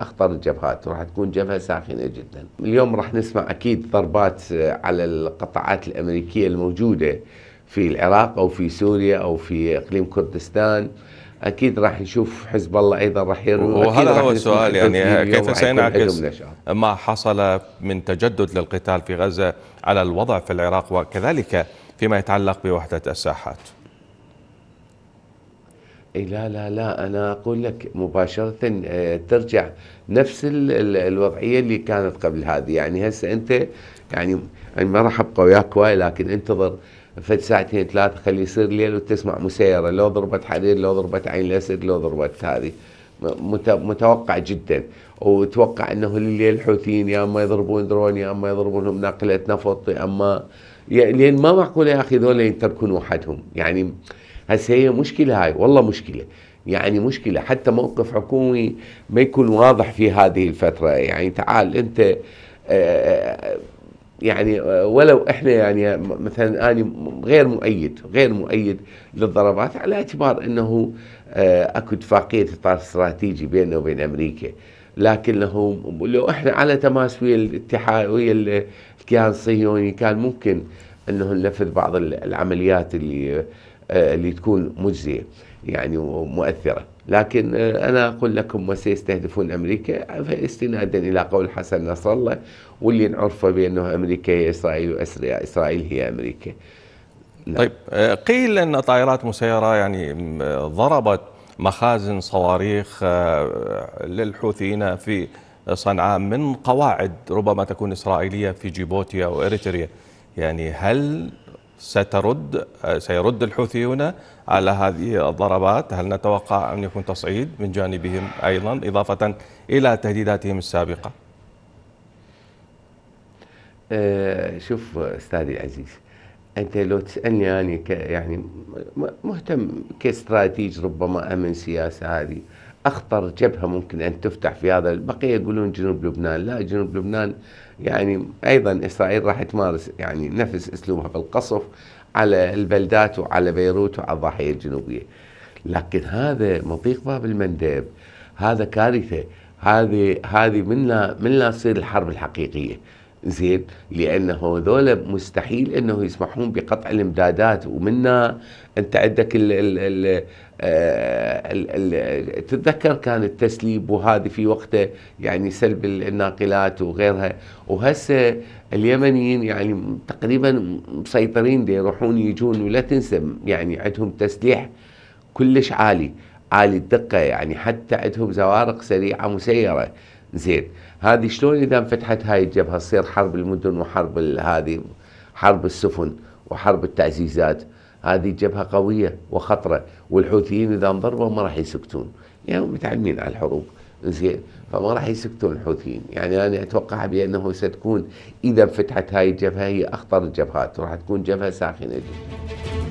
اخطر الجبهات وراح تكون جبهه ساخنه جدا. اليوم راح نسمع اكيد ضربات آه، على القطاعات الامريكيه الموجوده في العراق او في سوريا او في اقليم كردستان. اكيد راح نشوف حزب الله ايضا راح يروي وهذا هو السؤال يعني كيف سينعكس ما حصل من تجدد للقتال في غزه على الوضع في العراق وكذلك فيما يتعلق بوحده الساحات. اي لا لا لا انا اقول لك مباشره آه، ترجع نفس الوضعيه اللي كانت قبل هذه يعني هسه انت يعني انا ما راح ابقى وياك واي لكن انتظر فد ساعتين ثلاثه خلي يصير ليل وتسمع مسيره لو ضربت حرير لو ضربت عين الاسد لو ضربت هذه متوقع جدا وتوقع انه الليل الحوثيين يا اما يضربون درون يا اما يضربونهم ناقله نفط يا اما لان ما معقوله يا اخي ذولا يتركون وحدهم يعني هسه هي مشكله هاي والله مشكله يعني مشكله حتى موقف حكومي ما يكون واضح في هذه الفتره يعني تعال انت آه، آه، يعني آه، ولو احنا يعني مثلا انا غير مؤيد غير مؤيد للضربات على اعتبار انه اكو اتفاقيه اطار استراتيجي بيننا وبين امريكا لكنه لو احنا على تماس ويا الاتحاد ويا الكيان الصهيوني كان ممكن انه ننفذ بعض العمليات اللي آه، اللي تكون مجزية يعني ومؤثرة لكن آه، أنا أقول لكم وسيستهدفون أمريكا استنادا إلى قول حسن نصر الله واللي نعرفه بأنه أمريكا هي إسرائيل وإسرائيل هي أمريكا لا. نعم. طيب آه، قيل أن طائرات مسيرة يعني ضربت مخازن صواريخ للحوثيين في صنعاء من قواعد ربما تكون إسرائيلية في جيبوتيا وإريتريا يعني هل سترد سيرد الحوثيون على هذه الضربات هل نتوقع أن يكون تصعيد من جانبهم أيضا إضافة إلى تهديداتهم السابقة أه شوف أستاذي عزيز أنت لو تسألني أنا يعني مهتم كاستراتيج ربما أمن سياسة هذه اخطر جبهه ممكن ان تفتح في هذا البقيه يقولون جنوب لبنان لا جنوب لبنان يعني ايضا اسرائيل راح تمارس يعني نفس اسلوبها بالقصف على البلدات وعلى بيروت وعلى الضاحيه الجنوبيه لكن هذا مضيق باب المندب هذا كارثه هذه هذه من لا من لا تصير الحرب الحقيقيه زين لانه هذول مستحيل انه يسمحون بقطع الامدادات ومنا انت عندك ال آه، ال ال تتذكر كان التسليب وهذه في وقته يعني سلب الناقلات وغيرها وهسه اليمنيين يعني تقريبا مسيطرين يروحون يجون ولا تنسى يعني عندهم تسليح كلش عالي عالي الدقة يعني حتى عندهم زوارق سريعة مسيرة زين هذه شلون اذا انفتحت هاي الجبهه تصير حرب المدن وحرب هذه حرب السفن وحرب التعزيزات هذه جبهه قويه وخطره والحوثيين اذا انضربوا ما راح يسكتون يعني متعلمين على الحروب زين فما راح يسكتون الحوثيين يعني انا اتوقع بانه ستكون اذا انفتحت هاي الجبهه هي اخطر الجبهات وراح تكون جبهه ساخنه جدا